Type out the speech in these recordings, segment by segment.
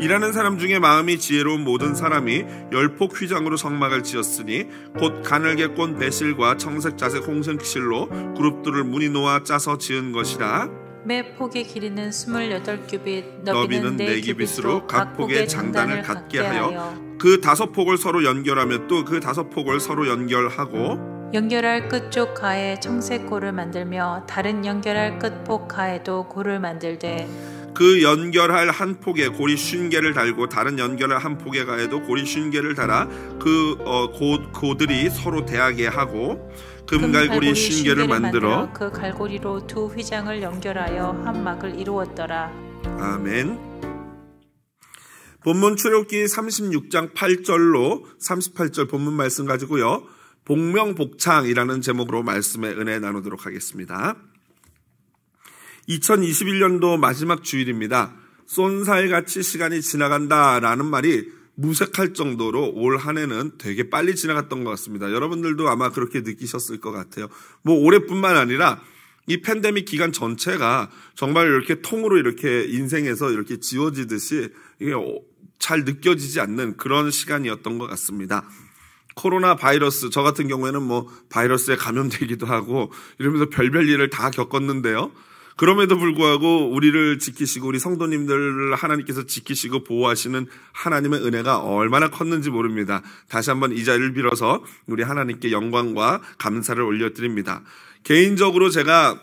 일하는 사람 중에 마음이 지혜로운 모든 사람이 열폭 휘장으로 성막을 지었으니 곧 가늘게 꼰 배실과 청색 자색 홍색 실로 그룹들을 무늬 놓아 짜서 지은 것이라 매 폭의 길이는 28규빗 너비는 4규빗으로 각 폭의 장단을 갖게 하여 그 다섯 폭을 서로 연결하며 또 그 다섯 폭을 서로 연결하고 연결할 끝쪽 가에 청색 고를 만들며 다른 연결할 끝 폭 가에도 고를 만들되 그 연결할 한 폭에 고리 쉰 개를 달고 다른 연결할 한 폭에 가해도 고리 쉰 개를 달아 그 어, 고, 고들이 서로 대하게 하고 금갈고리 쉰 개를 만들어 그 갈고리로 두 휘장을 연결하여 한 막을 이루었더라. 아멘. 본문 출애굽기 36장 8절로 38절 본문 말씀 가지고요. 복명복창이라는 제목으로 말씀의 은혜 나누도록 하겠습니다. 2021년도 마지막 주일입니다. 쏜살같이 시간이 지나간다라는 말이 무색할 정도로 올 한 해는 되게 빨리 지나갔던 것 같습니다. 여러분들도 아마 그렇게 느끼셨을 것 같아요. 뭐 올해뿐만 아니라 이 팬데믹 기간 전체가 정말 이렇게 통으로 이렇게 인생에서 이렇게 지워지듯이 이게 어, 잘 느껴지지 않는 그런 시간이었던 것 같습니다. 코로나 바이러스 저 같은 경우에는 뭐 바이러스에 감염되기도 하고 이러면서 별별 일을 다 겪었는데요. 그럼에도 불구하고 우리를 지키시고 우리 성도님들을 하나님께서 지키시고 보호하시는 하나님의 은혜가 얼마나 컸는지 모릅니다. 다시 한번 이 자리를 빌어서 우리 하나님께 영광과 감사를 올려드립니다. 개인적으로 제가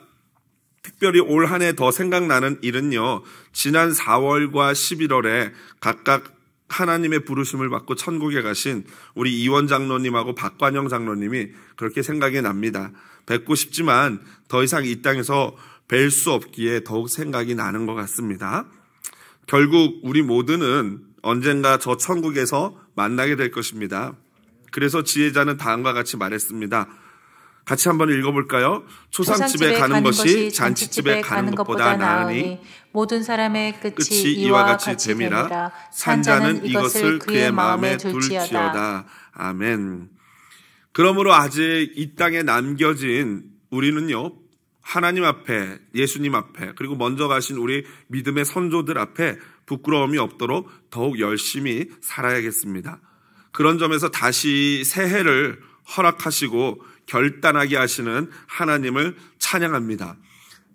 특별히 올 한해 더 생각나는 일은요. 지난 4월과 11월에 각각 하나님의 부르심을 받고 천국에 가신 우리 이원 장로님하고 박관영 장로님이 그렇게 생각이 납니다. 뵙고 싶지만 더 이상 이 땅에서 뵐수 없기에 더욱 생각이 나는 것 같습니다. 결국 우리 모두는 언젠가 저 천국에서 만나게 될 것입니다. 그래서 지혜자는 다음과 같이 말했습니다. 같이 한번 읽어볼까요? 초상집에 가는, 것이 잔치집에 가는 것보다 나으니 모든 사람의 끝이, 이와 같이 재미라 산자는 이것을 그의 마음에 둘지어다. 아멘. 그러므로 아직 이 땅에 남겨진 우리는요 하나님 앞에, 예수님 앞에, 그리고 먼저 가신 우리 믿음의 선조들 앞에 부끄러움이 없도록 더욱 열심히 살아야겠습니다. 그런 점에서 다시 새해를 허락하시고 결단하게 하시는 하나님을 찬양합니다.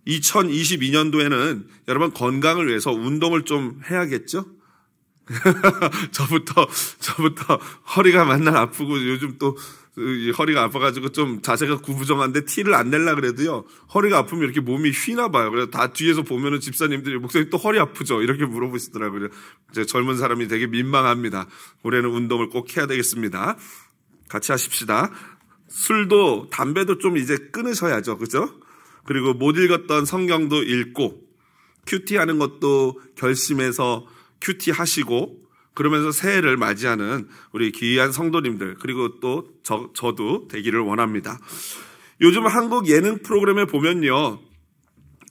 2022년도에는 여러분 건강을 위해서 운동을 좀 해야겠죠? 저부터 저부터 허리가 맨날 아프고 요즘 또 허리가 아파가지고 좀 자세가 구부정한데 티를 안 낼라 그래도요 허리가 아프면 이렇게 몸이 휘나 봐요. 그래서 다 뒤에서 보면은 집사님들이 목사님 또 허리 아프죠 이렇게 물어보시더라고요. 이제 젊은 사람이 되게 민망합니다. 올해는 운동을 꼭 해야 되겠습니다. 같이 하십시다. 술도 담배도 좀 이제 끊으셔야죠, 그죠? 그리고 못 읽었던 성경도 읽고 큐티 하는 것도 결심해서 큐티하시고 그러면서 새해를 맞이하는 우리 귀한 성도님들 그리고 또 저, 저도 되기를 원합니다. 요즘 한국 예능 프로그램에 보면요.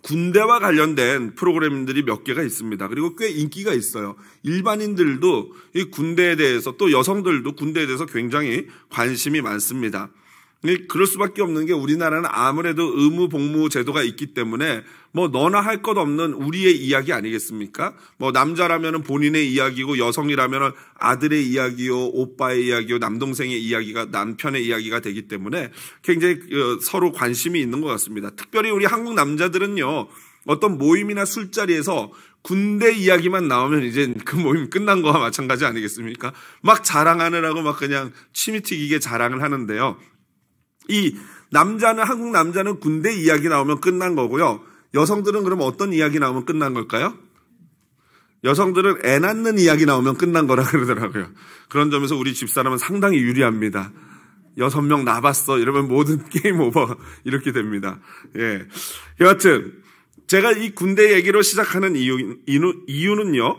군대와 관련된 프로그램들이 몇 개가 있습니다. 그리고 꽤 인기가 있어요. 일반인들도 이 군대에 대해서 또 여성들도 군대에 대해서 굉장히 관심이 많습니다. 그럴 수밖에 없는 게 우리나라는 아무래도 의무 복무 제도가 있기 때문에 뭐 너나 할 것 없는 우리의 이야기 아니겠습니까? 뭐 남자라면은 본인의 이야기고 여성이라면은 아들의 이야기요, 오빠의 이야기요, 남동생의 이야기가 남편의 이야기가 되기 때문에 굉장히 어, 서로 관심이 있는 것 같습니다. 특별히 우리 한국 남자들은요. 어떤 모임이나 술자리에서 군대 이야기만 나오면 이제 그 모임 끝난 거와 마찬가지 아니겠습니까? 막 자랑하느라고 막 그냥 침이 튀기게 자랑을 하는데요. 이 남자는 한국 남자는 군대 이야기 나오면 끝난 거고요. 여성들은 그럼 어떤 이야기 나오면 끝난 걸까요? 여성들은 애 낳는 이야기 나오면 끝난 거라 그러더라고요. 그런 점에서 우리 집사람은 상당히 유리합니다. 여섯 명 나봤어. 이러면 모든 게임 오버. 이렇게 됩니다. 예. 여하튼, 제가 이 군대 얘기로 시작하는 이유, 이유는요,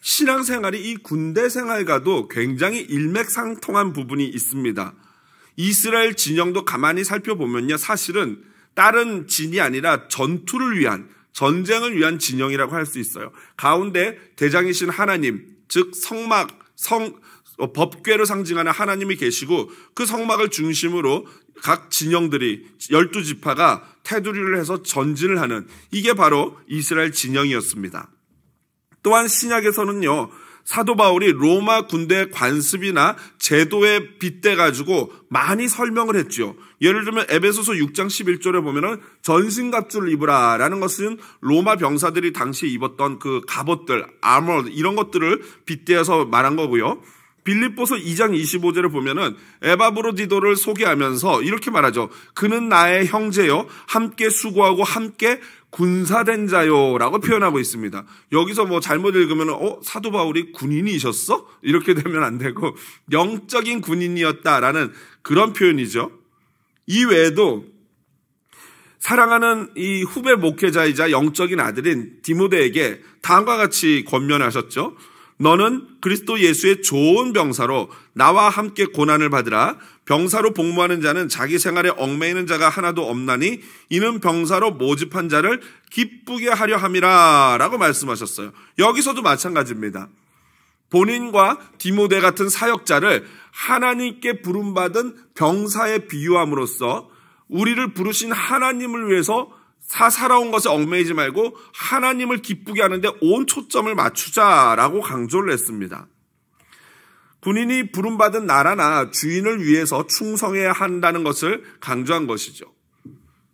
신앙생활이 이 군대 생활과도 굉장히 일맥상통한 부분이 있습니다. 이스라엘 진영도 가만히 살펴보면요. 사실은 다른 진이 아니라 전투를 위한 전쟁을 위한 진영이라고 할 수 있어요. 가운데 대장이신 하나님, 즉 성막, 성 어, 법궤를 상징하는 하나님이 계시고 그 성막을 중심으로 각 진영들이 열두 지파가 테두리를 해서 전진을 하는 이게 바로 이스라엘 진영이었습니다. 또한 신약에서는요. 사도 바울이 로마 군대 관습이나 제도에 빗대 가지고 많이 설명을 했죠. 예를 들면 에베소서 6장 11절에 보면은 전신갑주를 입으라라는 것은 로마 병사들이 당시 입었던 그 갑옷들, 아머 이런 것들을 빗대어서 말한 거고요. 빌립보서 2장 25절에 보면은 에바브로디도를 소개하면서 이렇게 말하죠. 그는 나의 형제요. 함께 수고하고 함께 군사된 자요라고 표현하고 있습니다. 여기서 뭐 잘못 읽으면 어 사도 바울이 군인이셨어? 이렇게 되면 안 되고 영적인 군인이었다라는 그런 표현이죠. 이 외에도 사랑하는 이 후배 목회자이자 영적인 아들인 디모데에게 다음과 같이 권면하셨죠. 너는 그리스도 예수의 좋은 병사로 나와 함께 고난을 받으라. 병사로 복무하는 자는 자기 생활에 얽매이는 자가 하나도 없나니 이는 병사로 모집한 자를 기쁘게 하려 함이라. 라고 말씀하셨어요. 여기서도 마찬가지입니다. 본인과 디모데 같은 사역자를 하나님께 부름받은 병사에 비유함으로써 우리를 부르신 하나님을 위해서 사 살아온 것에 얽매이지 말고 하나님을 기쁘게 하는데 온 초점을 맞추자라고 강조를 했습니다. 군인이 부름받은 나라나 주인을 위해서 충성해야 한다는 것을 강조한 것이죠.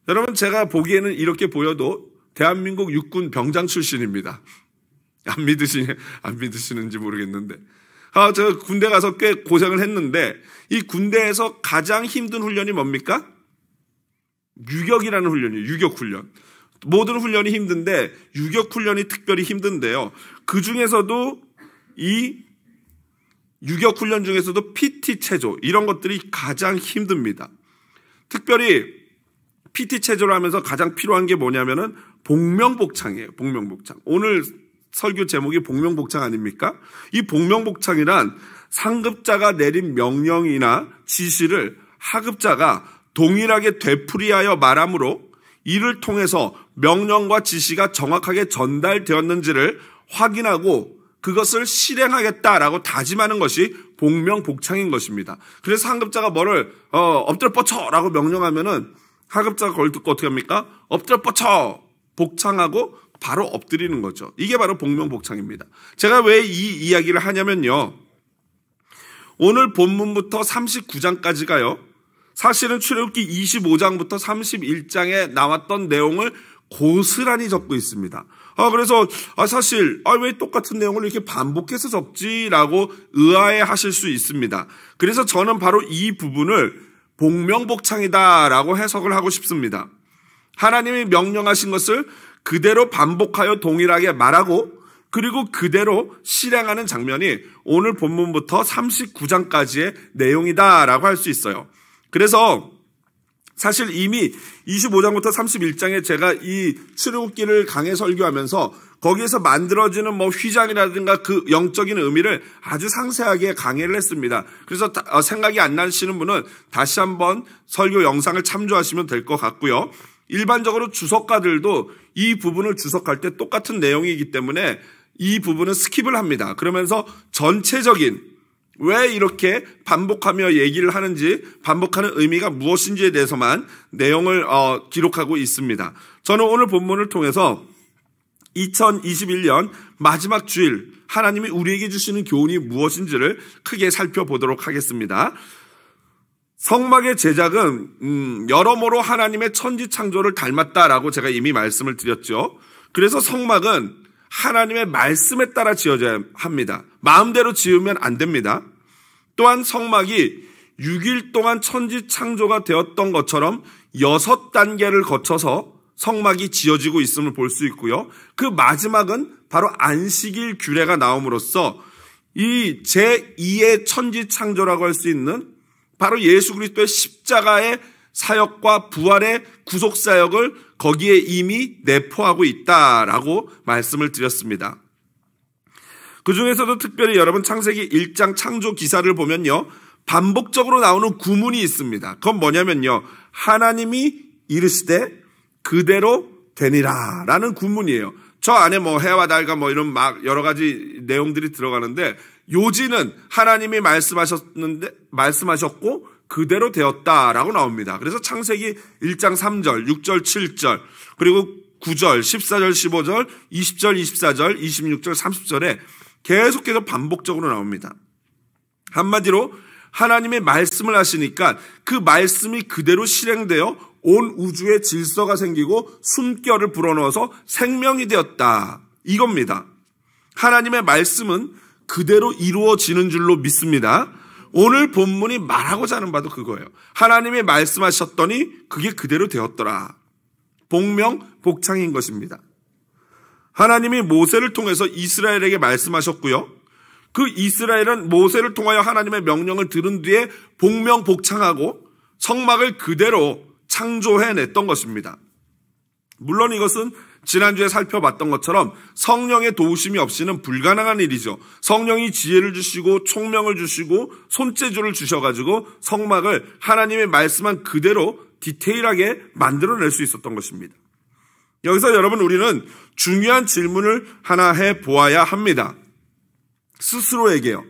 여러분, 제가 보기에는 이렇게 보여도 대한민국 육군 병장 출신입니다. 안 믿으시니, 안 믿으시는지 모르겠는데. 아, 제가 군대 가서 꽤 고생을 했는데, 이 군대에서 가장 힘든 훈련이 뭡니까? 유격이라는 훈련이에요. 유격 훈련. 모든 훈련이 힘든데 유격 훈련이 특별히 힘든데요. 그 중에서도 이 유격 훈련 중에서도 PT 체조 이런 것들이 가장 힘듭니다. 특별히 PT 체조를 하면서 가장 필요한 게 뭐냐면은 복명복창이에요. 복명복창. 오늘 설교 제목이 복명복창 아닙니까? 이 복명복창이란 상급자가 내린 명령이나 지시를 하급자가 동일하게 되풀이하여 말함으로 이를 통해서 명령과 지시가 정확하게 전달되었는지를 확인하고 그것을 실행하겠다라고 다짐하는 것이 복명복창인 것입니다. 그래서 상급자가 뭐를 어, 엎드려 뻗쳐라고 명령하면은 하급자가 그걸 듣고 어떻게 합니까? 엎드려 뻗쳐 복창하고 바로 엎드리는 거죠. 이게 바로 복명복창입니다. 제가 왜 이 이야기를 하냐면요. 오늘 본문부터 39장까지가요. 사실은 출애굽기 25장부터 31장에 나왔던 내용을 고스란히 적고 있습니다. 아, 그래서, 아, 사실, 아, 왜 똑같은 내용을 이렇게 반복해서 적지라고 의아해 하실 수 있습니다. 그래서 저는 바로 이 부분을 복명복창이다라고 해석을 하고 싶습니다. 하나님이 명령하신 것을 그대로 반복하여 동일하게 말하고 그리고 그대로 실행하는 장면이 오늘 본문부터 39장까지의 내용이다라고 할 수 있어요. 그래서 사실 이미 25장부터 31장에 제가 이 출애굽기를 강해 설교하면서 거기에서 만들어지는 뭐 휘장이라든가 그 영적인 의미를 아주 상세하게 강의를 했습니다. 그래서 어, 생각이 안 나시는 분은 다시 한번 설교 영상을 참조하시면 될 것 같고요. 일반적으로 주석가들도 이 부분을 주석할 때 똑같은 내용이기 때문에 이 부분은 스킵을 합니다. 그러면서 전체적인 왜 이렇게 반복하며 얘기를 하는지 반복하는 의미가 무엇인지에 대해서만 내용을 어, 기록하고 있습니다. 저는 오늘 본문을 통해서 2021년 마지막 주일 하나님이 우리에게 주시는 교훈이 무엇인지를 크게 살펴보도록 하겠습니다. 성막의 제작은 음, 여러모로 하나님의 천지 창조를 닮았다라고 제가 이미 말씀을 드렸죠. 그래서 성막은 하나님의 말씀에 따라 지어져야 합니다. 마음대로 지으면 안 됩니다. 또한 성막이 6일 동안 천지 창조가 되었던 것처럼 6 단계를 거쳐서 성막이 지어지고 있음을 볼 수 있고요. 그 마지막은 바로 안식일 규례가 나옴으로써 이 제2의 천지 창조라고 할 수 있는 바로 예수 그리스도의 십자가의 사역과 부활의 구속 사역을 거기에 이미 내포하고 있다라고 말씀을 드렸습니다. 그 중에서도 특별히 여러분 창세기 1장 창조 기사를 보면요. 반복적으로 나오는 구문이 있습니다. 그건 뭐냐면요. 하나님이 이르시되 그대로 되니라 라는 구문이에요. 저 안에 뭐 해와 달과 뭐 이런 막 여러 가지 내용들이 들어가는데 요지는 하나님이 말씀하셨는데 말씀하셨고 그대로 되었다라고 나옵니다. 그래서 창세기 1장 3절, 6절, 7절, 그리고 9절, 14절, 15절, 20절, 24절, 26절, 30절에 계속해서 반복적으로 나옵니다. 한마디로 하나님의 말씀을 하시니까 그 말씀이 그대로 실행되어 온 우주의 질서가 생기고 숨결을 불어넣어서 생명이 되었다. 이겁니다. 하나님의 말씀은 그대로 이루어지는 줄로 믿습니다. 오늘 본문이 말하고자 하는 바도 그거예요. 하나님이 말씀하셨더니 그게 그대로 되었더라. 복명, 복창인 것입니다. 하나님이 모세를 통해서 이스라엘에게 말씀하셨고요. 그 이스라엘은 모세를 통하여 하나님의 명령을 들은 뒤에 복명, 복창하고 성막을 그대로 창조해냈던 것입니다. 물론 이것은 지난주에 살펴봤던 것처럼 성령의 도우심이 없이는 불가능한 일이죠. 성령이 지혜를 주시고 총명을 주시고 손재주를 주셔가지고 성막을 하나님의 말씀한 그대로 디테일하게 만들어낼 수 있었던 것입니다. 여기서 여러분 우리는 중요한 질문을 하나 해 보아야 합니다. 스스로에게요.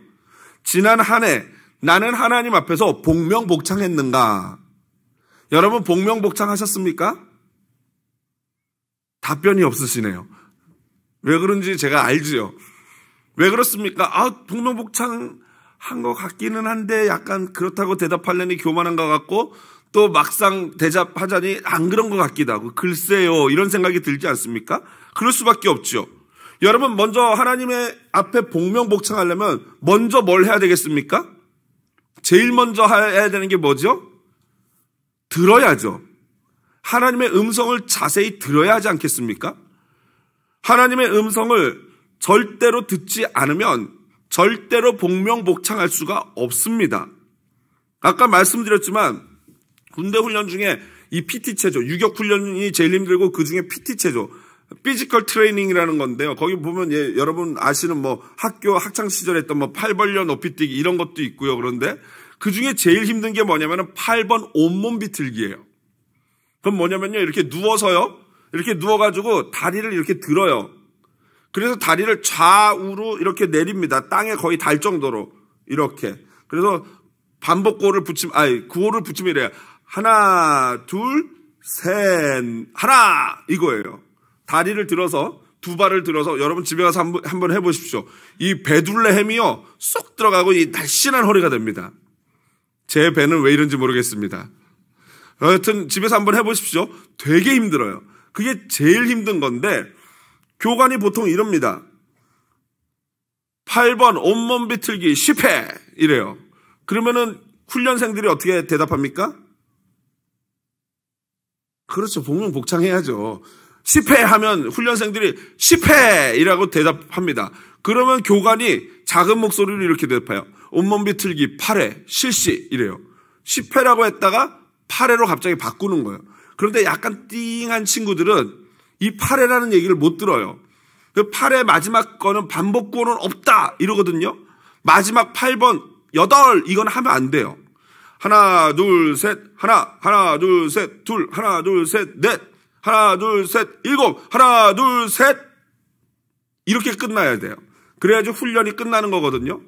지난 한 해 나는 하나님 앞에서 복명복창했는가? 여러분 복명복창 하셨습니까? 답변이 없으시네요. 왜 그런지 제가 알지요. 왜 그렇습니까? 아, 동명복창 한것 같기는 한데 약간 그렇다고 대답하려니 교만한 것 같고 또 막상 대답하자니 안 그런 것 같기도 하고 글쎄요 이런 생각이 들지 않습니까? 그럴 수밖에 없죠. 여러분 먼저 하나님의 앞에 복명복창하려면 먼저 뭘 해야 되겠습니까? 제일 먼저 해야 되는 게 뭐죠? 들어야죠. 하나님의 음성을 자세히 들어야 하지 않겠습니까? 하나님의 음성을 절대로 듣지 않으면 절대로 복명복창할 수가 없습니다. 아까 말씀드렸지만 군대 훈련 중에 이 PT 체조, 유격 훈련이 제일 힘들고 그 중에 PT 체조, 피지컬 트레이닝이라는 건데요. 거기 보면 예, 여러분 아시는 뭐 학교 학창 시절에 했던 뭐팔 벌려 높이 뛰기 이런 것도 있고요. 그런데 그 중에 제일 힘든 게 뭐냐면은 8번 온몸 비틀기예요. 그럼 뭐냐면요. 이렇게 누워서요. 이렇게 누워가지고 다리를 이렇게 들어요. 그래서 다리를 좌우로 이렇게 내립니다. 땅에 거의 달 정도로. 이렇게. 그래서 반복고를 붙이면, 아니, 구호를 붙이면 이래요. 하나, 둘, 셋, 하나! 이거예요. 다리를 들어서, 두 발을 들어서, 여러분 집에 가서 한번, 한번 해보십시오. 이 배둘레 햄이요, 쏙 들어가고 이 날씬한 허리가 됩니다. 제 배는 왜 이런지 모르겠습니다. 여튼 하 집에서 한번 해보십시오. 되게 힘들어요. 그게 제일 힘든 건데 교관이 보통 이럽니다. 8번 온몸 비틀기 10회 이래요. 그러면은 훈련생들이 어떻게 대답합니까? 그렇죠. 복면 복창해야죠. 10회 하면 훈련생들이 10회이라고 대답합니다. 그러면 교관이 작은 목소리로 이렇게 대답해요. 온몸 비틀기 8회 실시 이래요. 10회라고 했다가 8회로 갑자기 바꾸는 거예요. 그런데 약간 띵한 친구들은 이8회라는 얘기를 못 들어요. 그 파레 마지막 거는 반복구호는 없다 이러거든요. 마지막 8번 8덟 이건 하면 안 돼요. 하나 둘셋 하나 하나 둘셋둘 하나 둘셋넷 하나 둘셋 일곱 하나 둘셋 이렇게 끝나야 돼요. 그래야지 훈련이 끝나는 거거든요.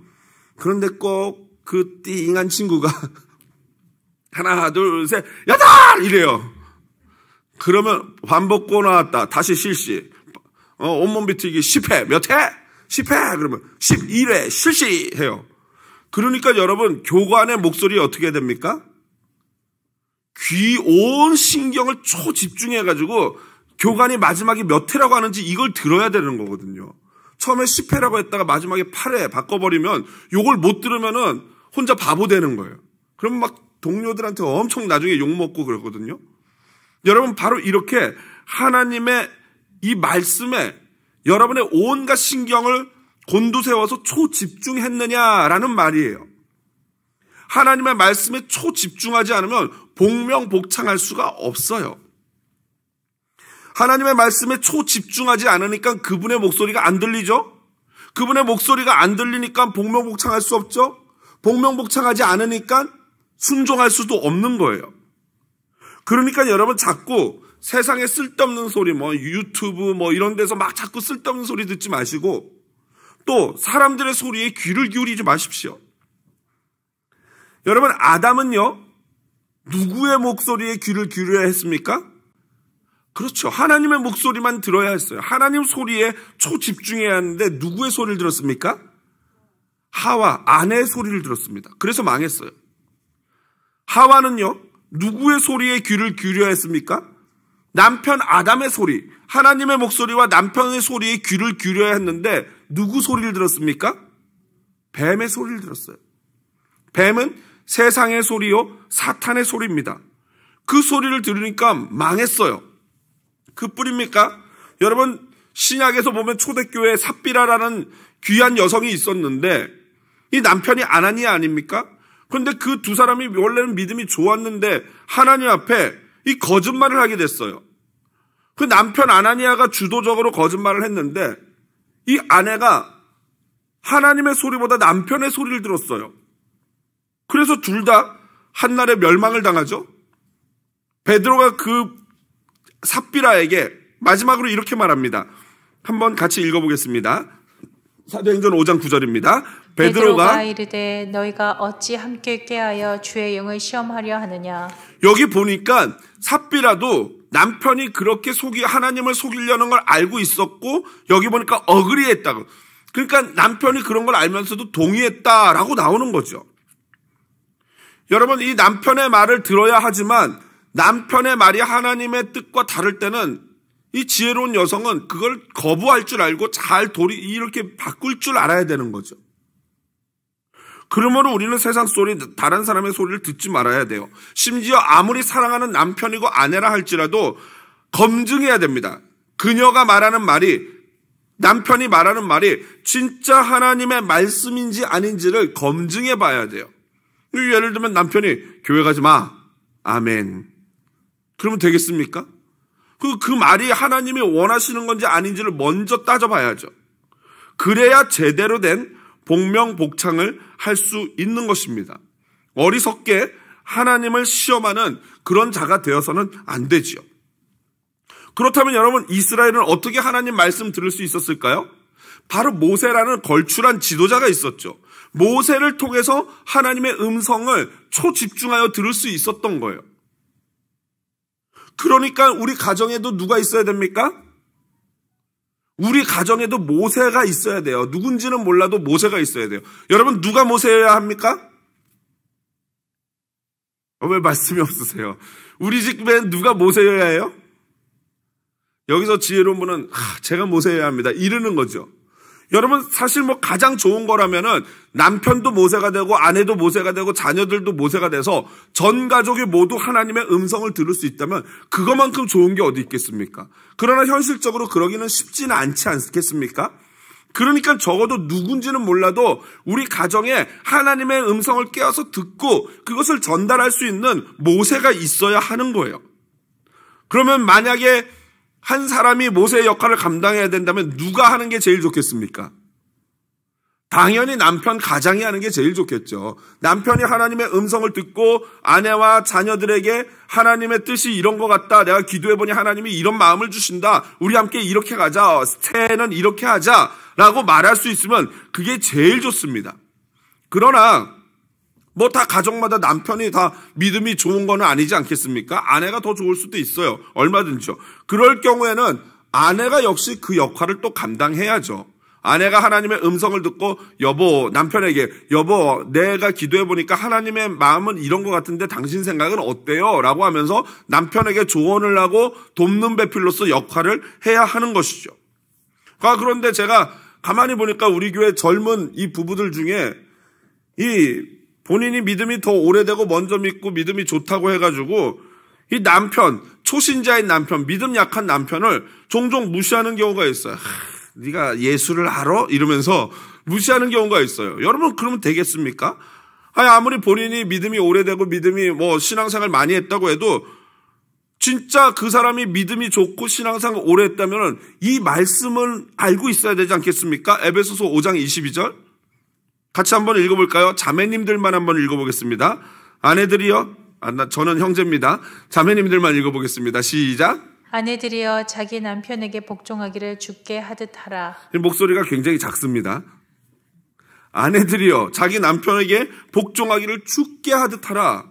그런데 꼭 그 띵한 친구가 하나, 둘, 셋, 여덟! 이래요. 그러면 반복고 나왔다. 다시 실시. 어, 온몸 비틀기 10회. 몇 회? 10회. 그러면 11회 실시해요. 그러니까 여러분, 교관의 목소리 어떻게 됩니까? 귀 온 신경을 초집중해가지고 교관이 마지막에 몇 회라고 하는지 이걸 들어야 되는 거거든요. 처음에 10회라고 했다가 마지막에 8회 바꿔버리면 이걸못 들으면은 혼자 바보 되는 거예요. 그럼 막 동료들한테 엄청 나중에 욕먹고 그러거든요 여러분, 바로 이렇게 하나님의 이 말씀에 여러분의 온갖 신경을 곤두세워서 초집중했느냐라는 말이에요. 하나님의 말씀에 초집중하지 않으면 복명복창할 수가 없어요. 하나님의 말씀에 초집중하지 않으니까 그분의 목소리가 안 들리죠? 그분의 목소리가 안 들리니까 복명복창할 수 없죠? 복명복창하지 않으니까 순종할 수도 없는 거예요. 그러니까 여러분 자꾸 세상에 쓸데없는 소리 뭐 유튜브 뭐 이런 데서 막 자꾸 쓸데없는 소리 듣지 마시고 또 사람들의 소리에 귀를 기울이지 마십시오. 여러분 아담은요 누구의 목소리에 귀를 기울여야 했습니까? 그렇죠. 하나님의 목소리만 들어야 했어요. 하나님 소리에 초집중해야 하는데 누구의 소리를 들었습니까? 하와 아내의 소리를 들었습니다. 그래서 망했어요. 하와는요, 누구의 소리에 귀를 기울여했습니까? 야 남편 아담의 소리, 하나님의 목소리와 남편의 소리에 귀를 기울여야 했는데 누구 소리를 들었습니까? 뱀의 소리를 들었어요. 뱀은 세상의 소리요, 사탄의 소리입니다. 그 소리를 들으니까 망했어요. 그 뿐입니까? 여러분, 신약에서 보면 초대교회 삽비라라는 귀한 여성이 있었는데 이 남편이 아나니아 아닙니까? 그런데 그 두 사람이 원래는 믿음이 좋았는데 하나님 앞에 이 거짓말을 하게 됐어요. 그 남편 아나니아가 주도적으로 거짓말을 했는데 이 아내가 하나님의 소리보다 남편의 소리를 들었어요. 그래서 둘 다 한날에 멸망을 당하죠. 베드로가 그 삽비라에게 마지막으로 이렇게 말합니다. 한번 같이 읽어보겠습니다. 사도행전 5장 9절입니다. 베드로가 이르되 너희가 어찌 함께 깨하여 주의 영을 시험하려 하느냐 여기 보니까 삽비라도 남편이 그렇게 속이 하나님을 속이려는 걸 알고 있었고 여기 보니까 어그리했다고 그러니까 남편이 그런 걸 알면서도 동의했다라고 나오는 거죠. 여러분 이 남편의 말을 들어야 하지만 남편의 말이 하나님의 뜻과 다를 때는 이 지혜로운 여성은 그걸 거부할 줄 알고 잘 돌이 이렇게 바꿀 줄 알아야 되는 거죠. 그러므로 우리는 세상 소리, 다른 사람의 소리를 듣지 말아야 돼요. 심지어 아무리 사랑하는 남편이고 아내라 할지라도 검증해야 됩니다. 그녀가 말하는 말이 남편이 말하는 말이 진짜 하나님의 말씀인지 아닌지를 검증해 봐야 돼요. 예를 들면 남편이 교회 가지 마. 아멘. 그러면 되겠습니까? 그, 그 말이 하나님이 원하시는 건지 아닌지를 먼저 따져봐야죠. 그래야 제대로 된 복명복창을 할 수 있는 것입니다. 어리석게 하나님을 시험하는 그런 자가 되어서는 안 되지요. 그렇다면 여러분 이스라엘은 어떻게 하나님 말씀 들을 수 있었을까요? 바로 모세라는 걸출한 지도자가 있었죠. 모세를 통해서 하나님의 음성을 초집중하여 들을 수 있었던 거예요. 그러니까 우리 가정에도 누가 있어야 됩니까? 우리 가정에도 모세가 있어야 돼요. 누군지는 몰라도 모세가 있어야 돼요. 여러분 누가 모세여야 합니까? 어, 왜 말씀이 없으세요? 우리 집엔 누가 모세여야 해요? 여기서 지혜로운 분은 하, 제가 모세여야 합니다. 이르는 거죠. 여러분 사실 뭐 가장 좋은 거라면은 남편도 모세가 되고 아내도 모세가 되고 자녀들도 모세가 돼서 전 가족이 모두 하나님의 음성을 들을 수 있다면 그것만큼 좋은 게 어디 있겠습니까? 그러나 현실적으로 그러기는 쉽지는 않지 않겠습니까? 그러니까 적어도 누군지는 몰라도 우리 가정에 하나님의 음성을 깨어서 듣고 그것을 전달할 수 있는 모세가 있어야 하는 거예요. 그러면 만약에 한 사람이 모세의 역할을 감당해야 된다면 누가 하는 게 제일 좋겠습니까? 당연히 남편 가장이 하는 게 제일 좋겠죠. 남편이 하나님의 음성을 듣고 아내와 자녀들에게 하나님의 뜻이 이런 것 같다. 내가 기도해보니 하나님이 이런 마음을 주신다. 우리 함께 이렇게 가자. 스테는 이렇게 하자. 라고 말할 수 있으면 그게 제일 좋습니다. 그러나 뭐다가족마다 남편이 다 믿음이 좋은 거는 아니지 않겠습니까? 아내가 더 좋을 수도 있어요. 얼마든지요. 그럴 경우에는 아내가 역시 그 역할을 또 감당해야죠. 아내가 하나님의 음성을 듣고 여보 남편에게 여보 내가 기도해 보니까 하나님의 마음은 이런 것 같은데 당신 생각은 어때요?라고 하면서 남편에게 조언을 하고 돕는 배필로서 역할을 해야 하는 것이죠. 아 그런데 제가 가만히 보니까 우리 교회 젊은 이 부부들 중에 이 본인이 믿음이 더 오래되고 먼저 믿고 믿음이 좋다고 해가지고 이 남편 초신자인 남편 믿음 약한 남편을 종종 무시하는 경우가 있어요. 하, 네가 예수를 알아? 이러면서 무시하는 경우가 있어요. 여러분 그러면 되겠습니까? 아니 아무리 본인이 믿음이 오래되고 믿음이 뭐 신앙생활 많이 했다고 해도 진짜 그 사람이 믿음이 좋고 신앙생활 오래 했다면 이 말씀을 알고 있어야 되지 않겠습니까? 에베소서 5장 22절 같이 한번 읽어볼까요? 자매님들만 한번 읽어보겠습니다. 아내들이요? 아, 저는 형제입니다. 자매님들만 읽어보겠습니다. 시작. 아내들이여 자기 남편에게 복종하기를 죽게 하듯 하라. 목소리가 굉장히 작습니다. 아내들이여 자기 남편에게 복종하기를 죽게 하듯 하라.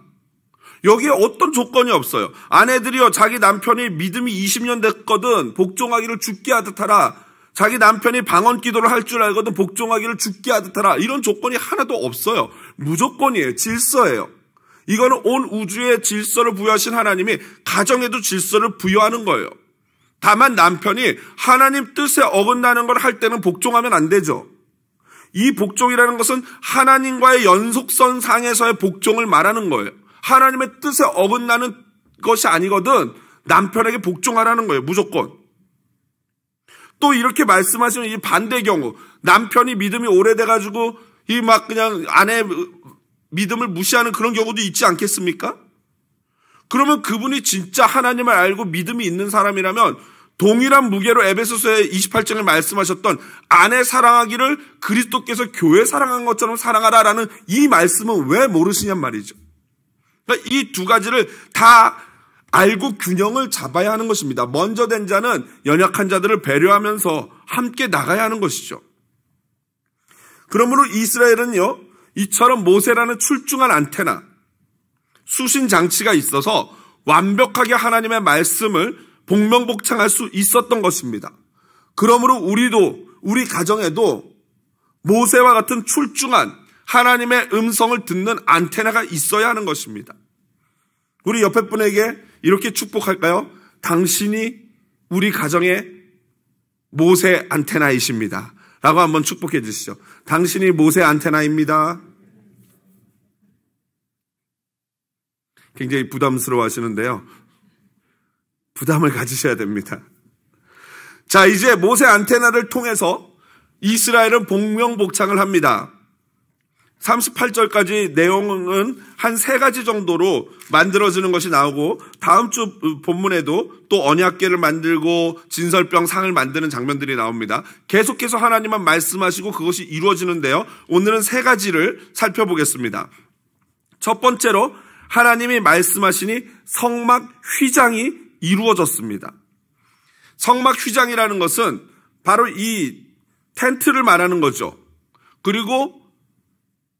여기에 어떤 조건이 없어요. 아내들이여 자기 남편이 믿음이 20년 됐거든 복종하기를 죽게 하듯 하라. 자기 남편이 방언 기도를 할 줄 알거든 복종하기를 죽게 하듯하라. 이런 조건이 하나도 없어요. 무조건이에요. 질서예요. 이거는 온 우주의 질서를 부여하신 하나님이 가정에도 질서를 부여하는 거예요. 다만 남편이 하나님 뜻에 어긋나는 걸 할 때는 복종하면 안 되죠. 이 복종이라는 것은 하나님과의 연속선 상에서의 복종을 말하는 거예요. 하나님의 뜻에 어긋나는 것이 아니거든 남편에게 복종하라는 거예요. 무조건. 또 이렇게 말씀하시는 이 반대 경우 남편이 믿음이 오래돼가지고 이 막 그냥 아내 믿음을 무시하는 그런 경우도 있지 않겠습니까? 그러면 그분이 진짜 하나님을 알고 믿음이 있는 사람이라면 동일한 무게로 에베소서의 28장에 말씀하셨던 아내 사랑하기를 그리스도께서 교회 사랑한 것처럼 사랑하라라는 이 말씀은 왜 모르시냔 말이죠. 그러니까 이두 가지를 다 알고 균형을 잡아야 하는 것입니다. 먼저 된 자는 연약한 자들을 배려하면서 함께 나가야 하는 것이죠. 그러므로 이스라엘은요, 이처럼 모세라는 출중한 안테나, 수신 장치가 있어서 완벽하게 하나님의 말씀을 복명복창할 수 있었던 것입니다. 그러므로 우리도 우리 가정에도 모세와 같은 출중한 하나님의 음성을 듣는 안테나가 있어야 하는 것입니다. 우리 옆에 분에게 이렇게 축복할까요? 당신이 우리 가정의 모세 안테나이십니다. 라고 한번 축복해 주시죠. 당신이 모세 안테나입니다. 굉장히 부담스러워 하시는데요. 부담을 가지셔야 됩니다. 자, 이제 모세 안테나를 통해서 이스라엘은 복명복창을 합니다. 38절까지 내용은 한 세 가지 정도로 만들어지는 것이 나오고 다음 주 본문에도 또 언약계를 만들고 진설병 상을 만드는 장면들이 나옵니다. 계속해서 하나님만 말씀하시고 그것이 이루어지는데요. 오늘은 세 가지를 살펴보겠습니다. 첫 번째로 하나님이 말씀하시니 성막 휘장이 이루어졌습니다. 성막 휘장이라는 것은 바로 이 텐트를 말하는 거죠. 그리고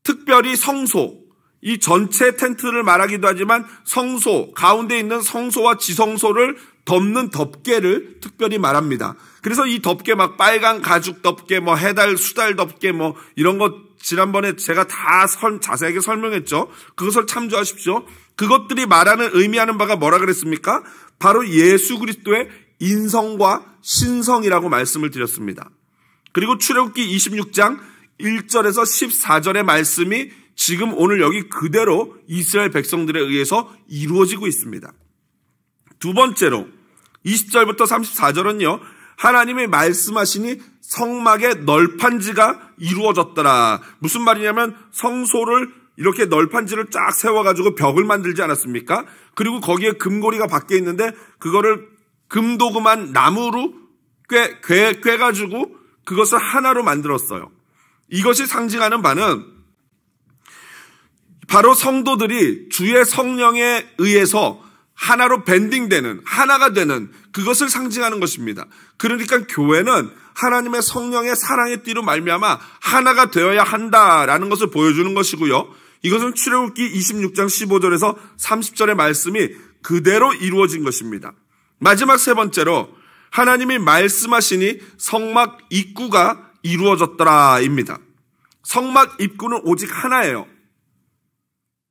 특별히 성소, 이 전체 텐트를 말하기도 하지만 성소, 가운데 있는 성소와 지성소를 덮는 덮개를 특별히 말합니다. 그래서 이 덮개 막 빨간 가죽 덮개, 뭐 해달, 수달 덮개 뭐 이런 것 지난번에 제가 다 설, 자세하게 설명했죠. 그것을 참조하십시오. 그것들이 말하는 의미하는 바가 뭐라 그랬습니까? 바로 예수 그리스도의 인성과 신성이라고 말씀을 드렸습니다. 그리고 출애굽기 26장 1절에서 14절의 말씀이 지금 오늘 여기 그대로 이스라엘 백성들에 의해서 이루어지고 있습니다. 두 번째로 20절부터 34절은요. 하나님의 말씀하시니 성막의 널판지가 이루어졌더라. 무슨 말이냐면 성소를 이렇게 널판지를 쫙 세워가지고 벽을 만들지 않았습니까? 그리고 거기에 금고리가 밖에 있는데 그거를 금도그만 나무로 꿰, 꿰, 꿰가지고 그것을 하나로 만들었어요. 이것이 상징하는 바는 바로 성도들이 주의 성령에 의해서 하나로 밴딩되는 하나가 되는 그것을 상징하는 것입니다. 그러니까 교회는 하나님의 성령의 사랑의 띠로 말미암아 하나가 되어야 한다라는 것을 보여주는 것이고요. 이것은 출애굽기 26장 15절에서 30절의 말씀이 그대로 이루어진 것입니다. 마지막 세 번째로 하나님이 말씀하시니 성막 입구가 이루어졌더라입니다. 성막 입구는 오직 하나예요.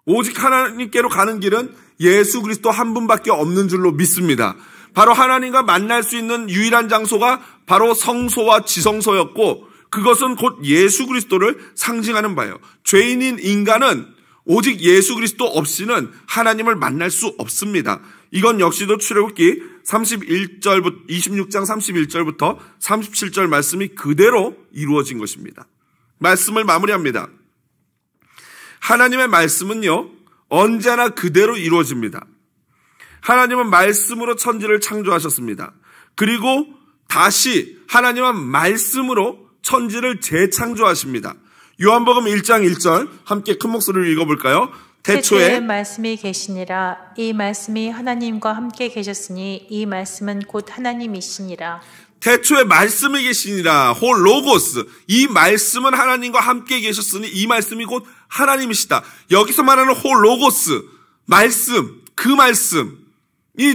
오직 하나님께로 가는 길은 예수 그리스도 한 분밖에 없는 줄로 믿습니다. 바로 하나님과 만날 수 있는 유일한 장소가 바로 성소와 지성소였고 그것은 곧 예수 그리스도를 상징하는 바예요. 죄인인 인간은 오직 예수 그리스도 없이는 하나님을 만날 수 없습니다. 이건 역시도 출애굽기 31절부터 26장 31절부터 37절 말씀이 그대로 이루어진 것입니다. 말씀을 마무리합니다. 하나님의 말씀은요. 언제나 그대로 이루어집니다. 하나님은 말씀으로 천지를 창조하셨습니다. 그리고 다시 하나님은 말씀으로 천지를 재창조하십니다. 요한복음 1장 1절 함께 큰목소리를 읽어볼까요? 태초에 말씀이 계시니라 이 말씀이 하나님과 함께 계셨으니 이 말씀은 곧 하나님이시니라. 태초에 말씀이 계시니라 홀 로고스 이 말씀은 하나님과 함께 계셨으니 이 말씀이 곧 하나님이시다. 여기서 말하는 홀 로고스 말씀 그 말씀이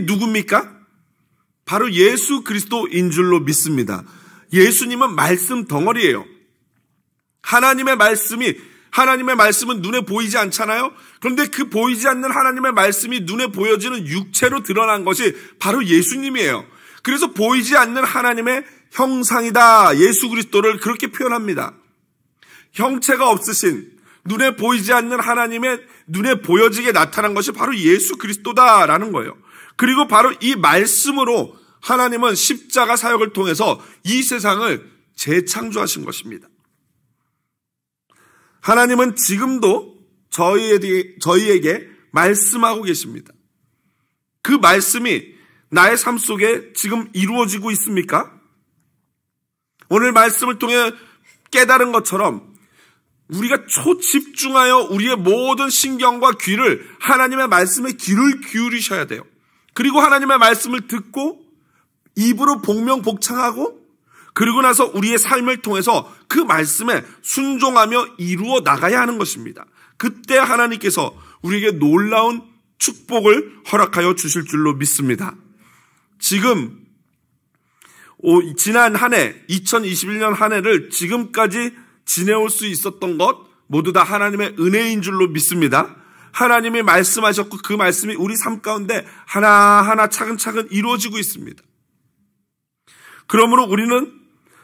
누굽니까? 바로 예수 그리스도인 줄로 믿습니다. 예수님은 말씀 덩어리예요. 하나님의 말씀이 하나님의 말씀은 눈에 보이지 않잖아요. 그런데 그 보이지 않는 하나님의 말씀이 눈에 보여지는 육체로 드러난 것이 바로 예수님이에요. 그래서 보이지 않는 하나님의 형상이다. 예수 그리스도를 그렇게 표현합니다. 형체가 없으신 눈에 보이지 않는 하나님의 눈에 보여지게 나타난 것이 바로 예수 그리스도다라는 거예요. 그리고 바로 이 말씀으로 하나님은 십자가 사역을 통해서 이 세상을 재창조하신 것입니다. 하나님은 지금도 저희에게, 저희에게 말씀하고 계십니다. 그 말씀이 나의 삶 속에 지금 이루어지고 있습니까? 오늘 말씀을 통해 깨달은 것처럼 우리가 초집중하여 우리의 모든 신경과 귀를 하나님의 말씀에 귀를 기울이셔야 돼요. 그리고 하나님의 말씀을 듣고 입으로 복명복창하고 그리고 나서 우리의 삶을 통해서 그 말씀에 순종하며 이루어 나가야 하는 것입니다. 그때 하나님께서 우리에게 놀라운 축복을 허락하여 주실 줄로 믿습니다. 지금 지난 한 해, 2021년 한 해를 지금까지 지내올 수 있었던 것 모두 다 하나님의 은혜인 줄로 믿습니다. 하나님이 말씀하셨고 그 말씀이 우리 삶 가운데 하나하나 차근차근 이루어지고 있습니다. 그러므로 우리는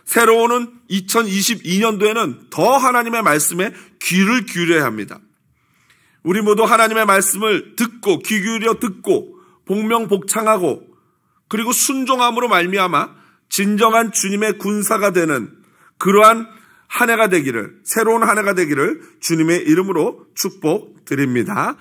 새로 오는 2022년도에는 더 하나님의 말씀에 귀를 기울여야 합니다. 우리 모두 하나님의 말씀을 듣고 귀 기울여 듣고 복명복창하고 그리고 순종함으로 말미암아 진정한 주님의 군사가 되는 그러한 한 해가 되기를 새로운 한 해가 되기를 주님의 이름으로 축복드립니다.